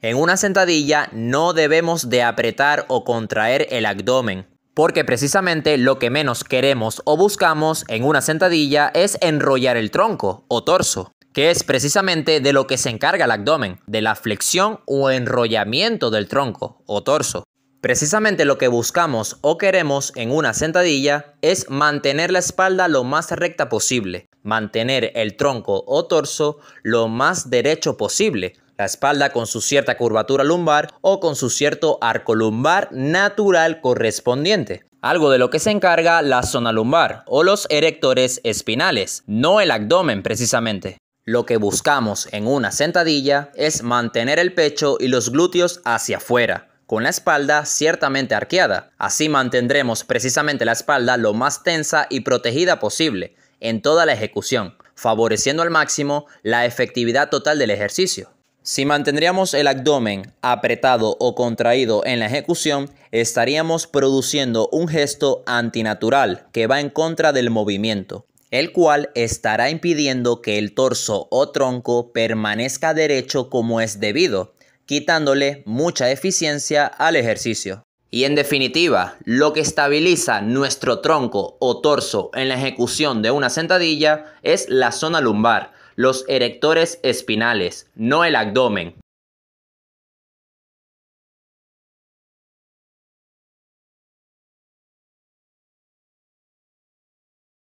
En una sentadilla no debemos de apretar o contraer el abdomen, porque precisamente lo que menos queremos o buscamos en una sentadilla es enrollar el tronco o torso, que es precisamente de lo que se encarga el abdomen, de la flexión o enrollamiento del tronco o torso. Precisamente lo que buscamos o queremos en una sentadilla es mantener la espalda lo más recta posible, mantener el tronco o torso lo más derecho posible, la espalda con su cierta curvatura lumbar o con su cierto arco lumbar natural correspondiente. Algo de lo que se encarga la zona lumbar o los erectores espinales, no el abdomen precisamente. Lo que buscamos en una sentadilla es mantener el pecho y los glúteos hacia afuera, con la espalda ciertamente arqueada. Así mantendremos precisamente la espalda lo más tensa y protegida posible en toda la ejecución, favoreciendo al máximo la efectividad total del ejercicio. Si mantendríamos el abdomen apretado o contraído en la ejecución, estaríamos produciendo un gesto antinatural que va en contra del movimiento, el cual estará impidiendo que el torso o tronco permanezca derecho como es debido, quitándole mucha eficiencia al ejercicio. Y en definitiva, lo que estabiliza nuestro tronco o torso en la ejecución de una sentadilla es la zona lumbar, los erectores espinales, no el abdomen.